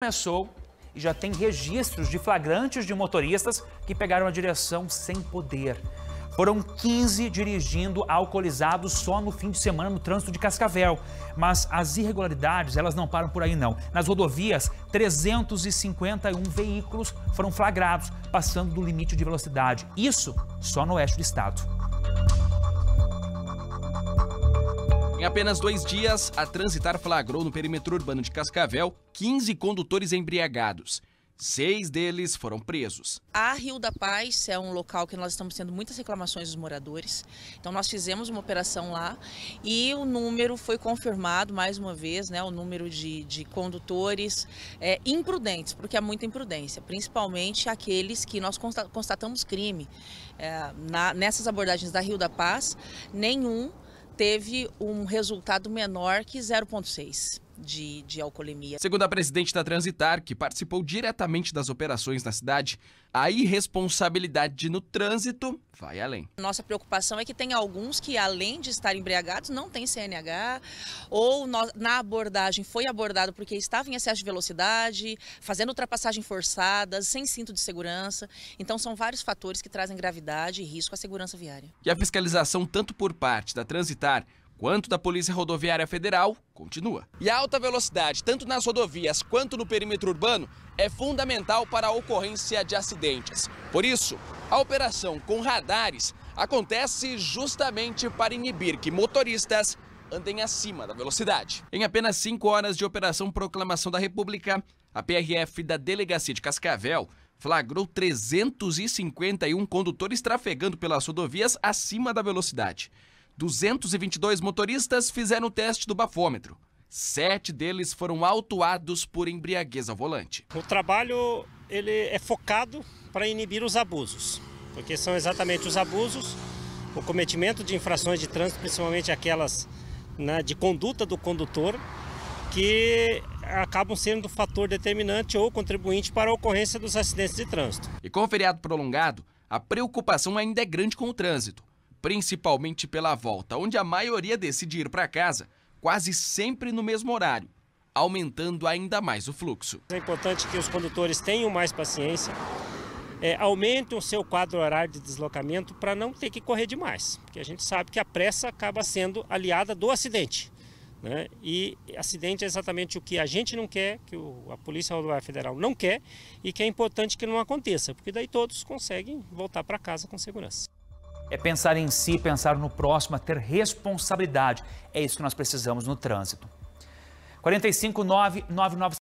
começou e já tem registros de flagrantes de motoristas que pegaram a direção sem poder. Foram 15 dirigindo alcoolizados só no fim de semana no trânsito de Cascavel. Mas as irregularidades, elas não param por aí não. Nas rodovias, 351 veículos foram flagrados, passando do limite de velocidade. Isso só no oeste do estado. Em apenas dois dias, a Transitar flagrou no perímetro urbano de Cascavel 15 condutores embriagados. Seis deles foram presos. A Rio da Paz é um local que nós estamos tendo muitas reclamações dos moradores. Então nós fizemos uma operação lá e o número foi confirmado mais uma vez, né? O número de, de condutores é, imprudentes, porque há muita imprudência, principalmente aqueles que nós constatamos crime. É, na, nessas abordagens da Rio da Paz, nenhum teve um resultado menor que 0,6 de, de alcoolemia. Segundo a presidente da Transitar, que participou diretamente das operações na cidade, a irresponsabilidade no trânsito vai além. Nossa preocupação é que tem alguns que, além de estar embriagados, não tem CNH, ou no, na abordagem foi abordado porque estava em excesso de velocidade, fazendo ultrapassagem forçada, sem cinto de segurança. Então, são vários fatores que trazem gravidade e risco à segurança viária. E a fiscalização, tanto por parte da Transitar, quanto da Polícia Rodoviária Federal, continua. E a alta velocidade, tanto nas rodovias quanto no perímetro urbano, é fundamental para a ocorrência de acidentes. Por isso, a operação com radares acontece justamente para inibir que motoristas andem acima da velocidade. Em apenas cinco horas de operação Proclamação da República, a PRF da Delegacia de Cascavel flagrou 351 condutores trafegando pelas rodovias acima da velocidade. 222 motoristas fizeram o teste do bafômetro. Sete deles foram autuados por embriaguez ao volante. O trabalho ele é focado para inibir os abusos, porque são exatamente os abusos, o cometimento de infrações de trânsito, principalmente aquelas né, de conduta do condutor, que acabam sendo o fator determinante ou contribuinte para a ocorrência dos acidentes de trânsito. E com o feriado prolongado, a preocupação ainda é grande com o trânsito principalmente pela volta, onde a maioria decide ir para casa quase sempre no mesmo horário, aumentando ainda mais o fluxo. É importante que os condutores tenham mais paciência, é, aumentem o seu quadro horário de deslocamento para não ter que correr demais, porque a gente sabe que a pressa acaba sendo aliada do acidente. Né? E acidente é exatamente o que a gente não quer, que o, a Polícia Rodoviária Federal não quer e que é importante que não aconteça, porque daí todos conseguem voltar para casa com segurança é pensar em si, pensar no próximo, é ter responsabilidade. É isso que nós precisamos no trânsito. 459